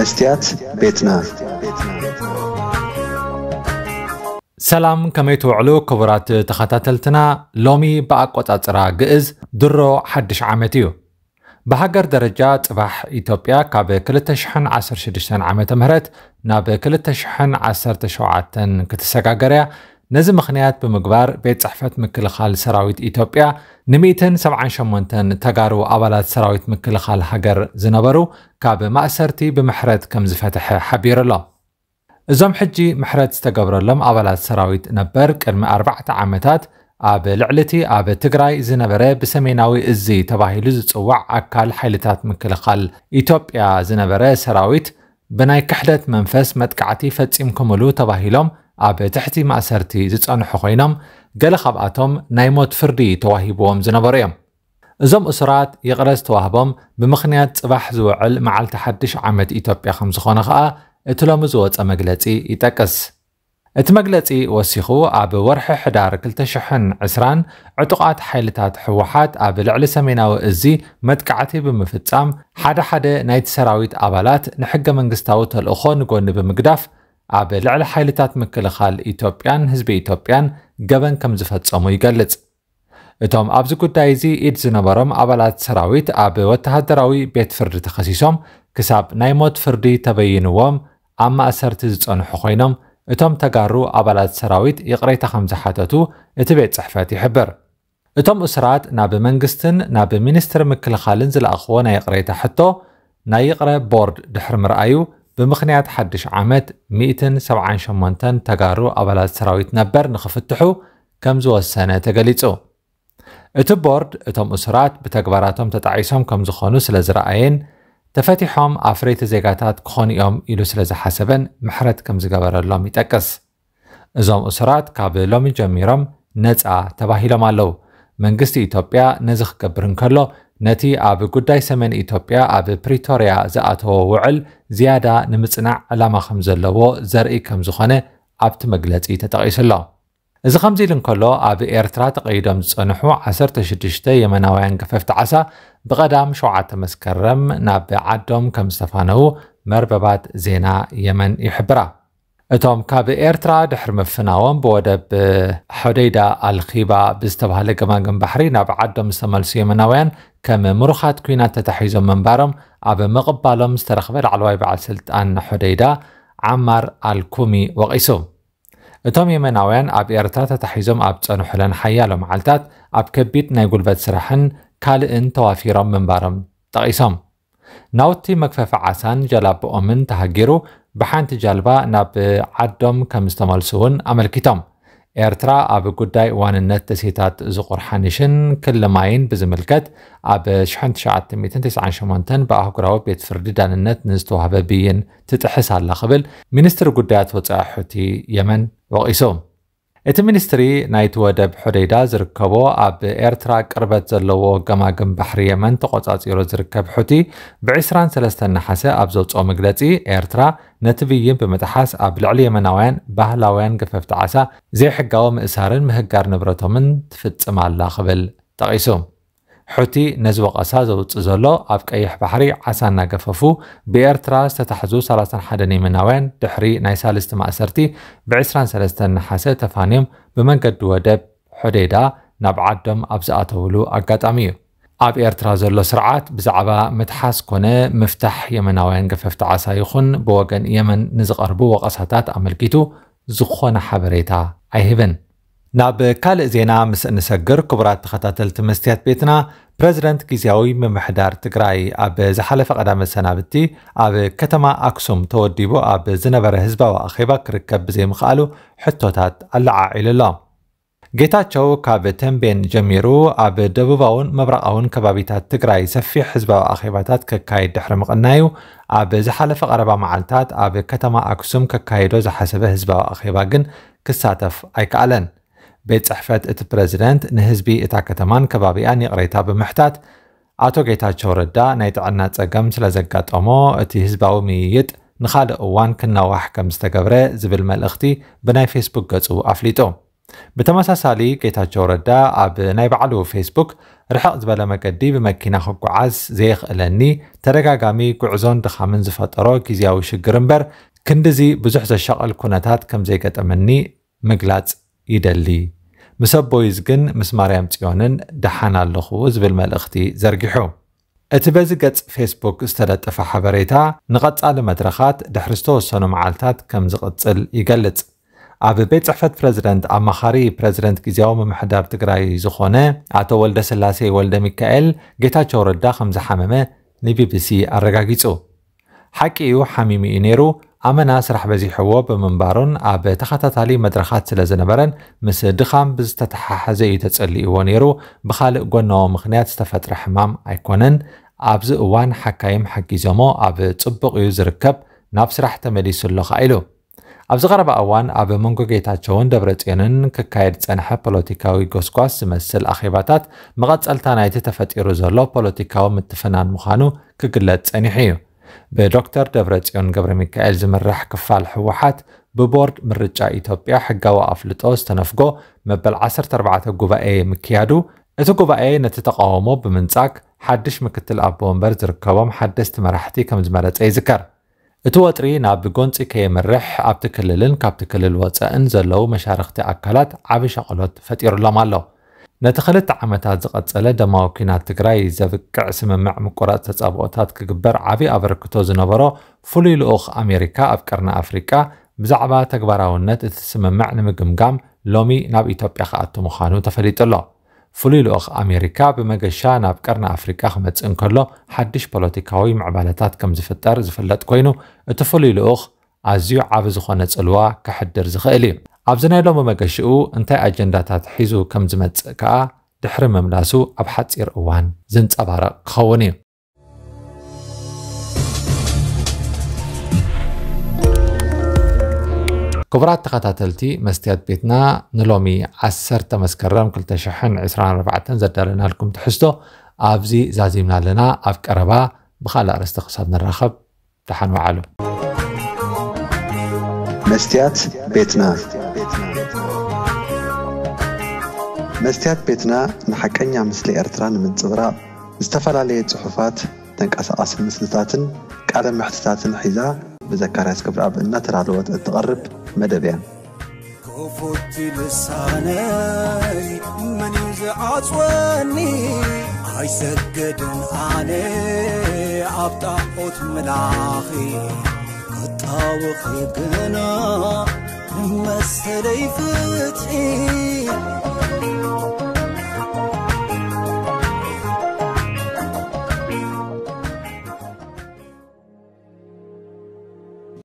መስትያት ቤትና ሰላም ከመይ ትውዕሉ ክቡራት ተኸታተልትና ሎሚ ብኣቆፃፅራ ግእዝ ድሮ ሓድሽ ዓመት እዩ ብሃገር ደረጃ ፅባሕ ኢትዮጵያ ካብ 216 ዓ ም ናብ 217 ክትሰጋገርያ ነዚ ምኽንያት ብምግባር ቤት ፅሕፈት ምክልኻል ሰራዊት ኢትዮጵያ ን178 ተጋሩ ኣባላት ሰራዊት ምክልኻል ሃገር ዝነበሩ ካብ ማእሰርቲ ብምሕረት ከም ዝፈትሐ ሓቢሩ ኣሎ እዞም ሕጂ ምሕረት ዝተገብረሎም ኣባላት ሰራዊት ነበር ቅድሚ 4 ዓመታት ኣብ ልዕሊ እቲ ኣብ ትግራይ ዝነበረ ብሰሜናዊ እዙ ተባሂሉ ዝፅዋዕ ኣካል ሓይልታት ምክልኻል ኢትዮጵያ ዝነበረ ሰራዊት ብናይ ክሕደት መንፈስ መጥቃዕቲ ፈፂምኩምሉ ተባሂሎም ኣብ ትሕቲ ማእሰርቲ ዝጸንሑ ኮይኖም ገለ ካብኣቶም ናይ ሞት ፍርዲ ተዋሂብዎም ዝነበሩ እዮም እዞም እሱራት ይቕረ ዝተዋህቦም ብምኽንያት ጽባሕ ዝውዕል መዓልቲ ሓድሽ ዓመት ኢትዮጵያ ከም ዝኾነ ኸኣ እቲ ሎሚ ዝወፀ መግለጺ ይጠቅስ እቲ መግለፂ ወሲኹ ኣብ ወርሒ ሕዳር 220 ዕጡቓት ሓይልታት ሕወሓት ኣብ ልዕሊ ሰሜናዊ እዙ መጥቃዕቲ ብምፍጻም ሓደ ሓደ ናይቲ ሰራዊት ኣባላት ንሕገ መንግስታዊ ተልእኾ ንጎኒ ብምግዳፍ ኣብ ልዕሊ ሓይልታት ምክልኻል ኢትዮጵያን ህዝቢ ኢትዮጵያን ገበን ከም ዝፈጸሙ ይገልጽ እቶም ኣብዚ ጉዳይ እዚ ኢድ ዝነበሮም ኣባላት ሰራዊት ኣብ ወተሃደራዊ ቤት ፍርዲ ተኸሲሶም ክሳብ ናይ ሞት ፍርዲ ተበይንዎም ኣብ ማእሰርቲ ዝጸንሑ ኮይኖም እቶም ተጋሩ ኣባላት ሰራዊት ይቕሬታ ከም ዝሓተቱ እቲ ቤት ጽሕፈት ይሕብር እቶም እስራት ናብ መንግስትን ናብ ሚኒስትሪ ምክልኻልን ዝለኣኽዎ ናይ ይቕሬታ ሕቶ ናይ ይቕረ ቦርድ ድሕሪ ምርኣዩ ብምኽንያት ሓድሽ ዓመት 178 ተጋሩ ኣባላት ሰራዊት ነበር ንኽፍትሑ ከም ዝወሰነ ተገሊጹ እቲ ቦርድ እቶም እሱራት ብተግባራቶም ተጣዒሶም ከም ዝኾኑ ስለ ዝረኣየን ተፈቲሖም ኣፍረይቲ ዜጋታት ክኾኑ እዮም ኢሉ ስለ ዝሓሰበን ምሕረት ከም ዝገበረሎም ይጠቅስ እዞም እሱራት ካብ ሎሚ ጀሚሮም ነፃ ተባሂሎም ኣለዉ መንግስቲ ኢትዮጵያ ነዚ ክገብር እንከሎ ነቲ ኣብ ጉዳይ ሰሜን ኢትዮጵያ ኣብ ፕሪቶርያ ዝኣተዎ ውዕል ዝያዳ ንምፅናዕ ዕላማ ከም ዘለዎ ዘርኢ ከም ዝኾነ ኣብቲ መግለፂ ተጠቒሱ ኣሎ እዚ ከምዚ ኢሉ እንከሎ ኣብ ኤርትራ ተቐይዶም ዝፀንሑ 16 የመናውያን ገፈፍቲ ዓሳ ብቐዳም 7 መስከረም ናብ ዓዶም ከም ዝተፋነዉ መርበባት ዜና የመን ይሕብራ اتوم كاب ايرترا دحر مفناوان بودب حديدا الخيبا بستبها لقمان بحرين بعدم سمالسي مناوان كم مرخات كوينات من منبارم اب مقبالهم استرخبر علواي بعسلت ان حديدا عمر الكومي وقيسو اتوم يمناوان اب ايرترا تتحيزو اب تنحلن حيالو معلتات اب كبيت نايقول بات سرحن كالئن توافيرا من تقيسوم طيب ناوتي مكفف عسان جلاب آمن تهجرو به حنت ناب نب عدم کم استعمال سون عمل أب قداي وان النت وانت زقر زقرحانشن كل ماين بزملكت آب شحنت شعات میتن تیس عن شمانتن با اهقرا بیت فردی دانت نزد وهب بیین تتحس على قبل منستر قدايات وطاحوتي يمن وقیسوم. እቲ ሚኒስትሪ ናይቲ ወደብ ሑደይዳ ዝርከቦ ኣብ ኤርትራ ቅርበት ዘለዎ ገማግም ባሕሪ የመን ተቆፃፂሩ ዝርከብ ሑቲ ብ23 ናሓሰ ኣብ ዘውፅኦ መግለፂ ኤርትራ ነቲ ብይን ብምጥሓስ ኣብ ልዕሊ የመናውያን ባህላውያን ገፈፍቲ ዓሳ ዘይሕጋዊ ምእሳርን ምህጋር ንብረቶምን ትፍፅም ኣላ ክብል ጠቒሱ ሕቲ ነዚ ወቐሳ ዘውፅእ ዘሎ ኣብ ቀይሕ ባሕሪ ዓሳ እናገፈፉ ብኤርትራ ዝተታሕዙ 31 የመናውያን ድሕሪ ናይ ሳልስቲ ማእሰርቲ ብ23 ናሓሰ ተፋንዮም ብመንገዲ ወደብ ሖዴዳ ናብ ዓዶም ኣብ ዝኣተውሉ ኣጋጣሚ እዩ ኣብ ኤርትራ ዘሎ ስርዓት ብዛዕባ ምትሓስ ኮነ ምፍታሕ የመናውያን ገፈፍቲ ዓሳ ይኹን ብወገን የመን ንዝቐርቡ ወቐሳታት ኣመልኪቱ ዝኾነ ሓበሬታ ኣይህብን ናብ ካልእ ዜና ምስ እንሰግር ክቡራት ተኸታተልቲ መስትያት ቤትና ፕረዚደንት ግዜያዊ ምምሕዳር ትግራይ ኣብ ዝሓለፈ ቀዳመ ሰናብቲ ኣብ ከተማ ኣክሱም ተወዲቡ ኣብ ዝነበረ ህዝባዊ ኣኼባ ክርከብ ብዘይምኽኣሉ ሕቶታት ኣለዓዒሉ ኣሎ ጌታቸው ካብ ተንቤን ጀሚሩ ኣብ ደቡባውን መብራቃውን ከባቢታት ትግራይ ሰፊሕ ህዝባዊ ኣኼባታት ከካየድ ድሕሪ ምቕናዩ ኣብ ዝሓለፈ ቀረባ መዓልትታት ኣብ ከተማ ኣክሱም ከካየዶ ዝሓሰበ ህዝባዊ ኣኼባ ግን ክሳተፍ ኣይከኣለን ቤት ፅሕፈት እቲ ፕረዚደንት ንህዝቢ እታ ከተማን ከባቢኣን ይቕሬታ ብምሕታት ኣቶ ጌታቸው ረዳ ናይ ጥዕና ፀገም ስለ ዘጋጠሞ እቲ ህዝባዊ ምይይጥ ንኻልእ እዋን ክናዋሕ ከም ዝተገብረ ዝብል መልእኽቲ ብናይ ፌስቡክ ገጹ ኣፍሊጡ ብተመሳሳሊ ጌታቸው ረዳ ኣብ ናይ ባዕሉ ፌስቡክ ርሕቕ ዝበለ መገዲ ብመኪና ክጓዓዝ ዘይኽእለኒ ተደጋጋሚ ጉዕዞን ድኻምን ዝፈጠሮ ግዜያዊ ሽግር እምበር ክንዲዚ ብዙሕ ዘሸቐል ኩነታት ከም ዘይገጠመኒ ምግላጽ ይደሊ ምስ ኣቦይዝ ግን ምስ ማርያም ፅዮንን ደሓን ኣለኹ ዝብል መልእኽቲ ዘርጊሑ እቲ በዚ ገጽ ፌስቡክ ዝተለጠፈ ሓበሬታ ንቐጻሊ መድረኻት ድሕሪ ዝተወሰኑ መዓልትታት ከም ዝቕጽል ይገልጽ ኣብ ቤት ጽሕፈት ፕረዚደንት ኣማኻሪ ፕረዚደንት ግዜያዊ ምምሕዳር ትግራይ ዝኾነ ኣቶ ወልደ ስላሴ ወልደ ሚካኤል ጌታቸው ረዳ ከም ዝሓመመ ንቢቢሲ ኣረጋጊጹ ሓቂ እዩ ሓሚሙ እዩ ነይሩ ኣመና ስራሕ በዚሕዎ ብምንባሩን ኣብ ተኸታታሊ መድረኻት ስለ ዝነበረን ምስ ድኻም ብዝተተሓሓዘ እዩ ተጸሊእዎ ነይሩ ብኻልእ ጎናዊ ምኽንያት ዝተፈጥረ ሕማም ኣይኮነን ኣብዚ እዋን ሓካይም ሓጊዞሞ ኣብ ጽቡቕ እዩ ዝርከብ ናብ ስራሕ ተመሊሱሎ ኢሉ ኣብዚ ቀረባ እዋን ኣብ መንጎ ጌታቸውን ፅዮንን ክካየድ ፀንሐ ፖለቲካዊ ጎስጓስ ዝመስል ኣኼባታት መቐፀልታ ናይቲ ተፈጢሩ ዘሎ ፖለቲካዊ ምትፍናን ምዃኑ ክግለጽ ጸኒሑ እዩ بدكتور دبرتيون قبر ميكائيل زمرح كفال حوحات ببورد مرجع إثيوبيا حقاوة أفلطوس تنفقو مبل 14 ጉባኤ مكيادو እቲ ጉባኤ ነቲ ተቃውሞ ብምንጻቅ ሓድሽ ምክትል ኣቦ ወንበር ዝርከቦም ሓደስቲ መራሕቲ ከም ዝመረፀ ይዝከር እቲ ወጥሪ ናብ ጎንፂ ከየምርሕ ኣብቲ ክልልን ካብቲ ክልል ወፃእን ዘለዉ መሻርክቲ ኣካላት ዓብ ሸቐሎት ፈጢሩሎም ኣሎ ነቲ ክልተ ዓመታት ዝቐጸለ ደማዊ ኩናት ትግራይ ዘብቅዕ ስምምዕ ምቁራጽ ተጻብኦታት ክግበር ዓብዪ ኣበርክቶ ዝነበሮ ፍሉይ ልኡኽ ኣሜሪካ ኣብ ቀርኒ ኣፍሪቃ ብዛዕባ ተግባራውነት እቲ ስምምዕ ንምግምጋም ሎሚ ናብ ኢትዮጵያ ክኣቱ ምዃኑ ተፈሊጡ ኣሎ ፍሉይ ልኡኽ ኣሜሪካ ብመገሻ ናብ ቀርኒ ኣፍሪቃ ክመጽእ እንከሎ ሓድሽ ፖለቲካዊ ምዕባለታት ከም ዝፍጠር ዝፍለጥ ኮይኑ እቲ ፍሉይ ልኡኽ ኣዝዩ ዓብ ዝኾነ ጽልዋ ክሕድር ዝኽእል እዩ ኣብዚ ናይ ሎሚ መገሽኡ እንታይ ኣጀንዳታት ሒዙ ከም ዝመጽእ ከኣ ድሕሪ ምምላሱ ኣብ ሓጺር እዋን ዘንጸባረቕ ክኸውን እዩ ክቡራት ተኸታተልቲ መስትያት ቤትና ንሎሚ 10 መስከረም 224 ዘዳለናልኩም ትሕዝቶ ኣብዚ ዛዚምና ኣለና ኣብ ቀረባ ብካልእ ኣርእስቲ ክሳብ ንራኸብ ድሓን ባዓሉ መስትያት ቤትና መስትያት ቤትና ንሓቀኛ ምስሊ ኤርትራ ንምንፅብራቕ ዝተፈላለየ ጽሑፋት ተንቀሳቐሲ ምስልታትን ቃለ ምሕትታትን ሒዛ ብዘካርያስ ክብርኣብ እናተዳለወት እትቐርብ መደብ እያ ኮፎቲ ልሳነይ መን ዝዓፅወኒ ኣይሰገድን ኣነ ኣብ ጣዖት መላኺ ክጣውኺ ግና መሰለይ ፍትሒ